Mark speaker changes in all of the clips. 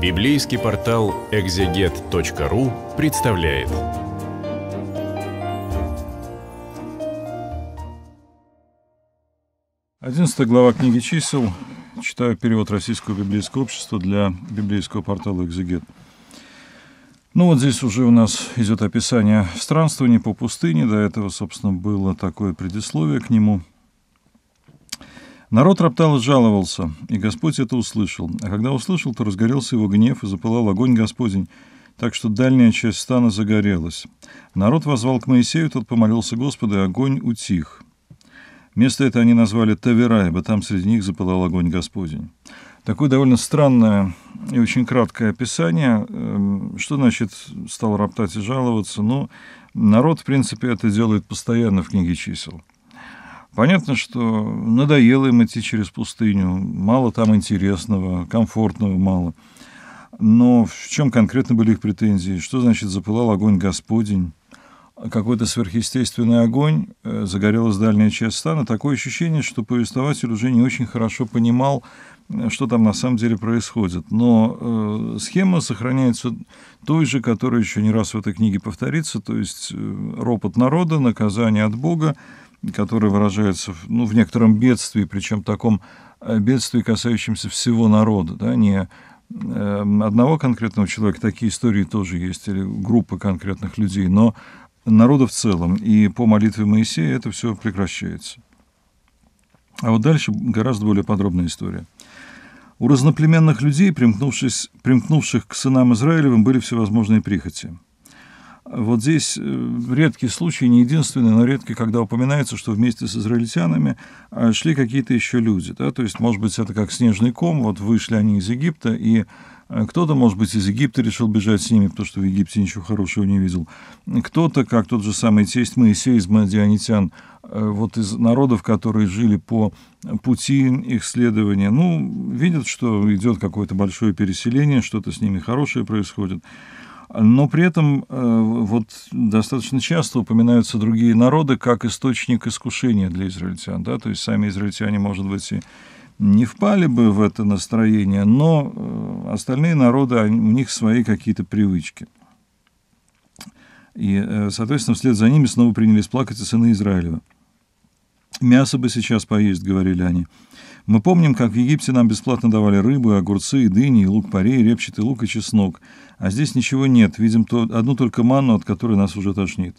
Speaker 1: Библейский портал экзегет.ру представляет. Одиннадцатая глава книги чисел. Читаю перевод Российского библейского общества для библейского портала «Экзегет». Ну вот здесь уже у нас идет описание странствования по пустыне. До этого, собственно, было такое предисловие к нему – Народ роптал и жаловался, и Господь это услышал. А когда услышал, то разгорелся его гнев, и запылал огонь Господень, так что дальняя часть стана загорелась. Народ возвал к Моисею, тот помолился Господу, и огонь утих. Место это они назвали Тавера, ибо там среди них запылал огонь Господень. Такое довольно странное и очень краткое описание. Эм, что значит «стал роптать и жаловаться»? Ну, народ, в принципе, это делает постоянно в книге чисел. Понятно, что надоело им идти через пустыню, мало там интересного, комфортного мало. Но в чем конкретно были их претензии? Что значит запылал огонь Господень? Какой-то сверхъестественный огонь, э, загорелась дальняя часть стана. Такое ощущение, что повествователь уже не очень хорошо понимал, э, что там на самом деле происходит. Но э, схема сохраняется той же, которая еще не раз в этой книге повторится, то есть э, ропот народа, наказание от Бога, которые выражаются ну, в некотором бедствии, причем таком э, бедствии, касающемся всего народа, да, не эм, одного конкретного человека, такие истории тоже есть, или группы конкретных людей, но народа в целом. И по молитве Моисея это все прекращается. А вот дальше гораздо более подробная история. У разноплеменных людей, примкнувших к сынам Израилевым, были всевозможные прихоти – вот здесь э, редкий случай, не единственный, но редкий, когда упоминается, что вместе с израильтянами э, шли какие-то еще люди. Да? То есть, может быть, это как снежный ком, вот вышли они из Египта, и э, кто-то, может быть, из Египта решил бежать с ними, потому что в Египте ничего хорошего не видел. Кто-то, как тот же самый тесть Моисей из Мадианитян, вот из народов, которые жили по пути их следования, ну, видят, что идет какое-то большое переселение, что-то с ними хорошее происходит. Но при этом э, вот достаточно часто упоминаются другие народы как источник искушения для израильтян. Да? То есть сами израильтяне, может быть, и не впали бы в это настроение, но э, остальные народы, у них свои какие-то привычки. И, э, соответственно, вслед за ними снова принялись плакать и сыны Израилева. «Мясо бы сейчас поесть», — говорили они. Мы помним, как в Египте нам бесплатно давали рыбу, огурцы, и дыни, и лук-порей, репчатый лук и чеснок. А здесь ничего нет, видим то, одну только манну, от которой нас уже тошнит.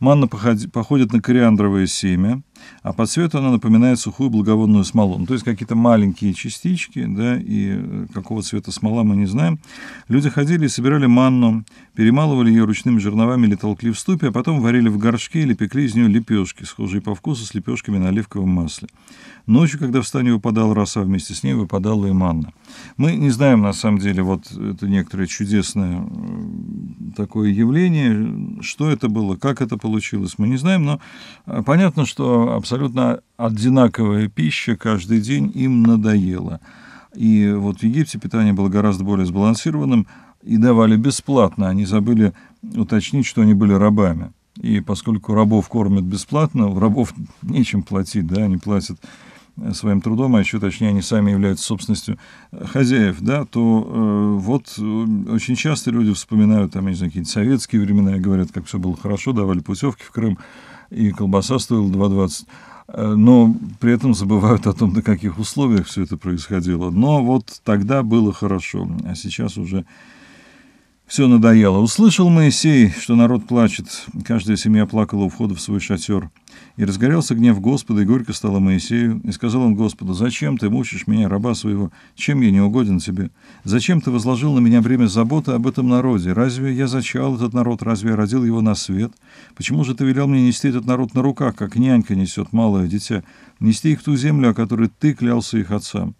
Speaker 1: Манна походит на кориандровое семя – а по цвету она напоминает сухую благовонную смолу. Ну, то есть какие-то маленькие частички, да, и э, какого цвета смола мы не знаем. Люди ходили и собирали манну, перемалывали ее ручными жерновами или толкли в ступе, а потом варили в горшке или пекли из нее лепешки, схожие по вкусу с лепешками на оливковом масле. Ночью, когда в стане выпадала роса, вместе с ней выпадала и манна. Мы не знаем, на самом деле, вот это некоторое чудесное такое явление, что это было, как это получилось, мы не знаем, но э, понятно, что абсолютно одинаковая пища каждый день им надоела. И вот в Египте питание было гораздо более сбалансированным и давали бесплатно. Они забыли уточнить, что они были рабами. И поскольку рабов кормят бесплатно, рабов нечем платить, да, они платят э, своим трудом, а еще точнее они сами являются собственностью э, хозяев, да, то э, вот э, очень часто люди вспоминают там, я не знаю, какие-то советские времена и говорят, как все было хорошо, давали путевки в Крым и колбаса стоила 2,20 э, но при этом забывают о том, на каких условиях все это происходило. Но вот тогда было хорошо, а сейчас уже все надоело. Услышал Моисей, что народ плачет, каждая семья плакала у входа в свой шатер – и разгорелся гнев Господа, и горько стало Моисею. И сказал он Господу, «Зачем ты мучишь меня, раба своего? Чем я не угоден тебе? Зачем ты возложил на меня время заботы об этом народе? Разве я зачал этот народ? Разве я родил его на свет? Почему же ты велел мне нести этот народ на руках, как нянька несет малое дитя? Нести их в ту землю, о которой ты клялся их отцам?»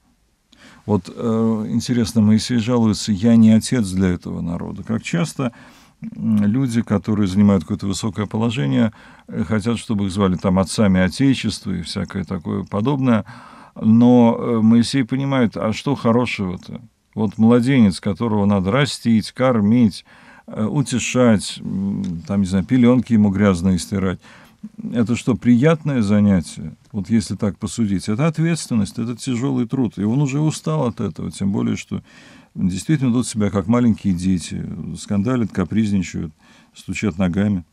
Speaker 1: Вот э, интересно, Моисей жалуется, я не отец для этого народа. Как часто люди, которые занимают какое-то высокое положение, э, хотят, чтобы их звали там отцами Отечества и всякое такое подобное. Но э, Моисей понимает, а что хорошего-то? Вот младенец, которого надо растить, кормить, э, утешать, там, не знаю, пеленки ему грязные стирать. Это что, приятное занятие? Вот если так посудить. Это ответственность, это тяжелый труд. И он уже устал от этого, тем более, что действительно ведут себя как маленькие дети, скандалят, капризничают, стучат ногами.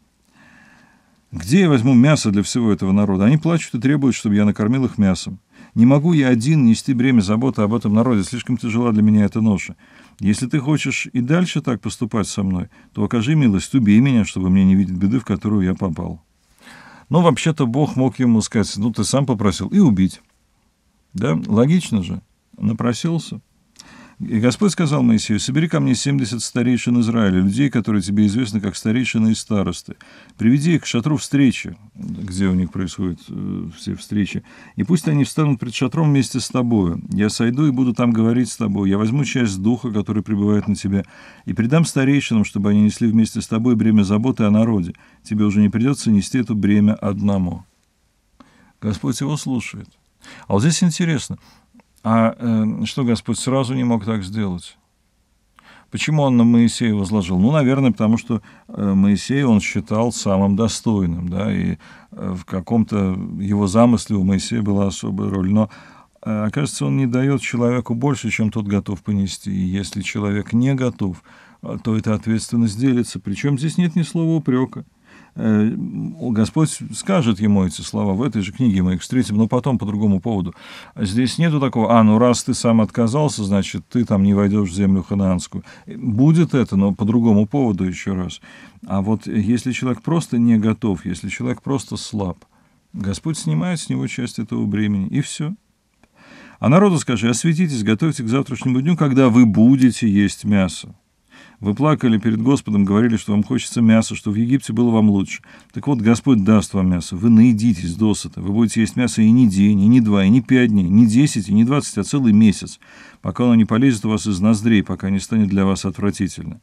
Speaker 1: Где я возьму мясо для всего этого народа? Они плачут и требуют, чтобы я накормил их мясом. Не могу я один нести бремя заботы об этом народе, слишком тяжела для меня эта ноша. Если ты хочешь и дальше так поступать со мной, то окажи милость, убей меня, чтобы мне не видеть беды, в которую я попал. Но ну, вообще-то Бог мог ему сказать, ну ты сам попросил, и убить. Да, логично же, напросился. И Господь сказал Моисею, собери ко мне 70 старейшин Израиля, людей, которые тебе известны как старейшины и старосты. Приведи их к шатру встречи, где у них происходят э, все встречи, и пусть они встанут пред шатром вместе с тобою. Я сойду и буду там говорить с тобой. Я возьму часть духа, который пребывает на тебе, и придам старейшинам, чтобы они несли вместе с тобой бремя заботы о народе. Тебе уже не придется нести это бремя одному. Господь его слушает. А вот здесь интересно – а э, что Господь сразу не мог так сделать? Почему он на Моисея возложил? Ну, наверное, потому что э, Моисей он считал самым достойным, да, и э, в каком-то его замысле у Моисея была особая роль. Но э, окажется, он не дает человеку больше, чем тот готов понести. И если человек не готов, то эта ответственность делится. Причем здесь нет ни слова упрека. Э, Господь скажет ему эти слова, в этой же книге мы их встретим, но потом по другому поводу. Здесь нету такого, а, ну раз ты сам отказался, значит, ты там не войдешь в землю ханаанскую. Э, будет это, но по другому поводу еще раз. А вот если человек просто не готов, если человек просто слаб, Господь снимает с него часть этого бремени, и все. А народу скажи, осветитесь, готовьте к завтрашнему дню, когда вы будете есть мясо. Вы плакали перед Господом, говорили, что вам хочется мяса, что в Египте было вам лучше. Так вот, Господь даст вам мясо. Вы наедитесь досыта. Вы будете есть мясо и не день, и не два, и не пять дней, не десять, и не двадцать, а целый месяц, пока оно не полезет у вас из ноздрей, пока не станет для вас отвратительно.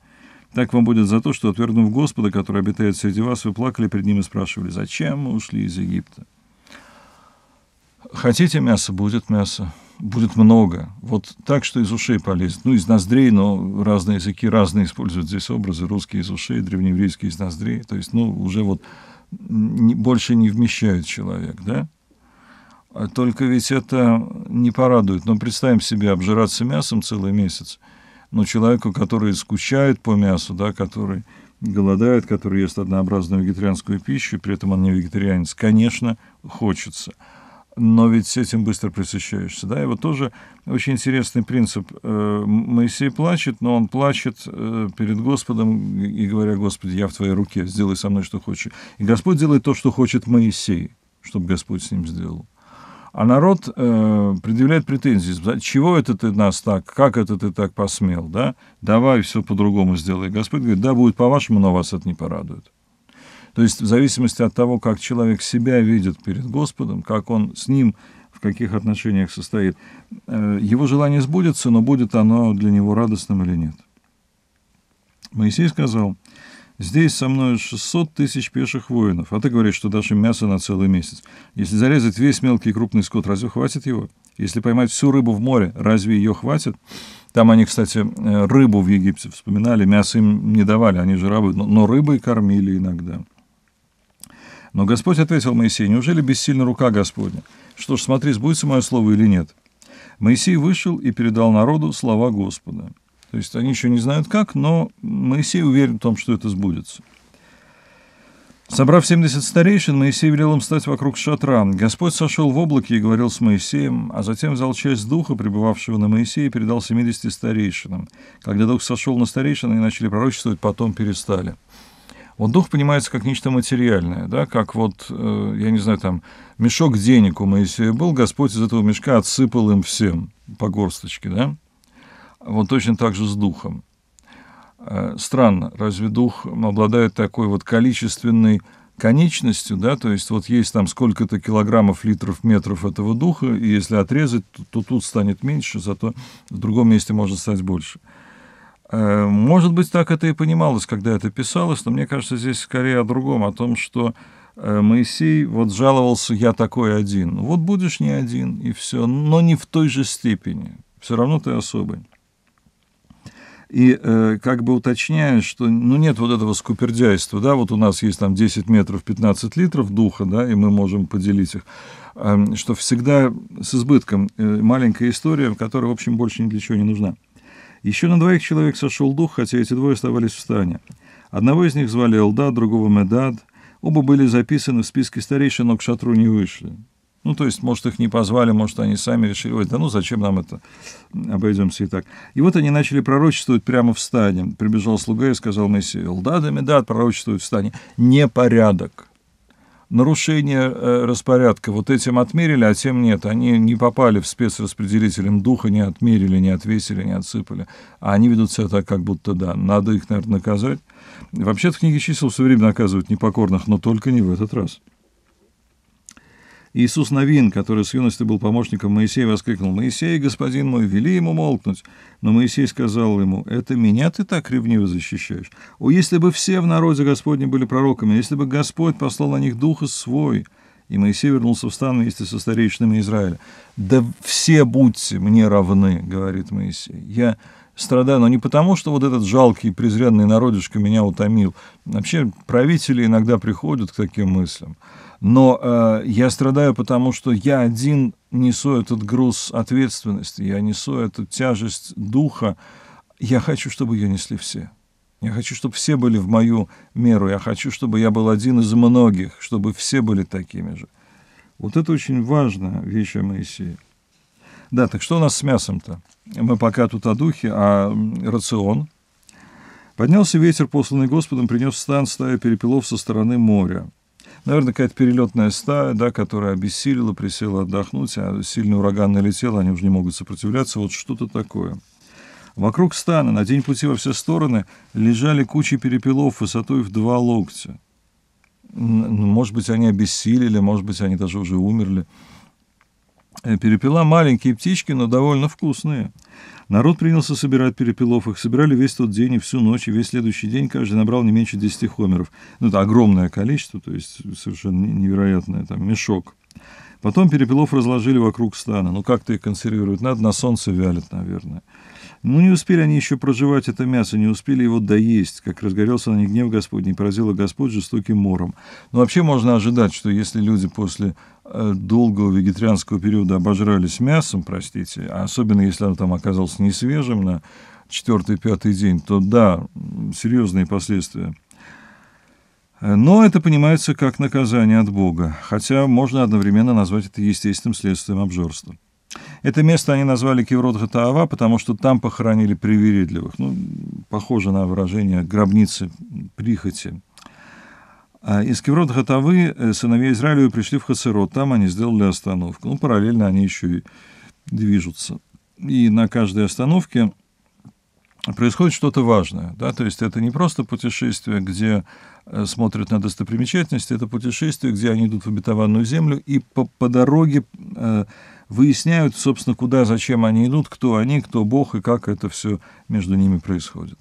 Speaker 1: Так вам будет за то, что, отвергнув Господа, который обитает среди вас, вы плакали перед ним и спрашивали, зачем мы ушли из Египта? Хотите мясо, будет мясо будет много. Вот так, что из ушей полезет. Ну, из ноздрей, но разные языки, разные используют здесь образы. Русские из ушей, древнееврейские из ноздрей. То есть, ну, уже вот не, больше не вмещает человек, да? А только ведь это не порадует. Но ну, представим себе обжираться мясом целый месяц. Но человеку, который скучает по мясу, да, который голодает, который ест однообразную вегетарианскую пищу, при этом он не вегетарианец, конечно, хочется – но ведь с этим быстро пресыщаешься. Да? И вот тоже очень интересный принцип. Э, Моисей плачет, но он плачет э, перед Господом и говоря, «Господи, я в Твоей руке, сделай со мной, что хочешь». И Господь делает то, что хочет Моисей, чтобы Господь с ним сделал. А народ э, предъявляет претензии. Чего это ты нас так? Как это ты так посмел? Да? Давай все по-другому сделай. Господь говорит, да, будет по-вашему, но вас это не порадует. То есть в зависимости от того, как человек себя видит перед Господом, как он с ним в каких отношениях состоит, э, его желание сбудется, но будет оно для него радостным или нет. Моисей сказал, Здесь со мной 600 тысяч пеших воинов, а ты говоришь, что дашь им мясо на целый месяц. Если зарезать весь мелкий и крупный скот, разве хватит его? Если поймать всю рыбу в море, разве ее хватит? Там они, кстати, э, рыбу в Египте вспоминали, мясо им не давали, они же рабы, но, но рыбой кормили иногда. Но Господь ответил Моисею, неужели бессильна рука Господня? Что ж, смотри, сбудется мое слово или нет. Моисей вышел и передал народу слова Господа. То есть они еще не знают как, но Моисей уверен в том, что это сбудется. Собрав 70 старейшин, Моисей велел им стать вокруг шатра. Господь сошел в облаке и говорил с Моисеем, а затем взял часть духа, пребывавшего на Моисее, и передал 70 старейшинам. Когда дух сошел на старейшин, они начали пророчествовать, потом перестали. Вот дух понимается как нечто материальное, да, как вот, э, я не знаю, там, мешок денег у Моисея был, Господь из этого мешка отсыпал им всем по горсточке, да? Вот точно так же с духом. Э, странно, разве дух обладает такой вот количественной конечностью, да, то есть вот есть там сколько-то килограммов, литров, метров этого духа, и если отрезать, то, то тут станет меньше, зато в другом месте может стать больше. Э, может быть, так это и понималось, когда это писалось, но мне кажется, здесь скорее о другом, о том, что э, Моисей вот жаловался «я такой один». Вот будешь не один, и все, но не в той же степени. Все равно ты особый. И э, как бы уточняю, что ну, нет вот этого скупердяйства, да, вот у нас есть там 10 метров 15 литров духа, да, и мы можем поделить их, э, что всегда с избытком э, маленькая история, которая, в общем, больше ни для чего не нужна. Еще на двоих человек сошел дух, хотя эти двое оставались в стане. Одного из них звали Элда, другого Медад. Оба были записаны в списке старейшин, но к шатру не вышли. Ну, то есть, может, их не позвали, может, они сами решили, ой, да ну зачем нам это, обойдемся и так. И вот они начали пророчествовать прямо в стане. Прибежал слуга и сказал Моисею, Элдада Медад пророчествуют в стане. Непорядок нарушение э, распорядка. Вот этим отмерили, а тем нет. Они не попали в спецраспределителем духа, не отмерили, не отвесили, не отсыпали. А они ведут себя так, как будто да. Надо их, наверное, наказать. Вообще-то книги чисел все время наказывают непокорных, но только не в этот раз. Иисус Новин, который с юности был помощником Моисея, воскликнул, «Моисей, господин мой, вели ему молкнуть!» Но Моисей сказал ему, «Это меня ты так ревниво защищаешь? О, если бы все в народе Господне были пророками, если бы Господь послал на них Духа Свой!» И Моисей вернулся в стан вместе со старейшинами Израиля. «Да все будьте мне равны», — говорит Моисей. «Я...» страдаю, но не потому, что вот этот жалкий презренный народишко меня утомил. Вообще правители иногда приходят к таким мыслям. Но э, я страдаю, потому что я один несу этот груз ответственности, я несу эту тяжесть духа. Я хочу, чтобы ее несли все. Я хочу, чтобы все были в мою меру. Я хочу, чтобы я был один из многих, чтобы все были такими же. Вот это очень важная вещь о Моисее. Да, так что у нас с мясом-то? Мы пока тут о духе, а рацион. Поднялся ветер, посланный Господом, принес стан стая перепелов со стороны моря. Наверное, какая-то перелетная стая, да, которая обессилила, присела отдохнуть, а сильный ураган налетел, они уже не могут сопротивляться, вот что-то такое. Вокруг стана на день пути во все стороны лежали кучи перепелов высотой в два локтя. Ну, может быть, они обессилили, может быть, они даже уже умерли. Э, перепела маленькие птички, но довольно вкусные. Народ принялся собирать перепелов. Их собирали весь тот день и всю ночь, и весь следующий день каждый набрал не меньше 10 хомеров. Ну, это огромное количество, то есть совершенно невероятное, там, мешок. Потом перепелов разложили вокруг стана. Ну, как-то их консервируют. Надо на солнце вялят, наверное. Ну, не успели они еще проживать это мясо, не успели его доесть, как разгорелся на них гнев Господний, поразило Господь жестоким мором. Но ну, вообще можно ожидать, что если люди после Э, долгого вегетарианского периода обожрались мясом, простите, а особенно если оно там оказалось не свежим на четвертый-пятый день, то да, серьезные последствия. Э, но это понимается как наказание от Бога, хотя можно одновременно назвать это естественным следствием обжорства. Это место они назвали Кеврот потому что там похоронили привередливых. Ну, похоже на выражение гробницы прихоти. А, Из Кеврот Хатавы э, сыновья Израилю пришли в Хацерот, там они сделали остановку. Ну, параллельно они еще и движутся. И на каждой остановке происходит что-то важное. Да? То есть это не просто путешествие, где э, смотрят на достопримечательности, это путешествие, где они идут в обетованную землю и по, по дороге э, выясняют, собственно, куда, зачем они идут, кто они, кто Бог и как это все между ними происходит.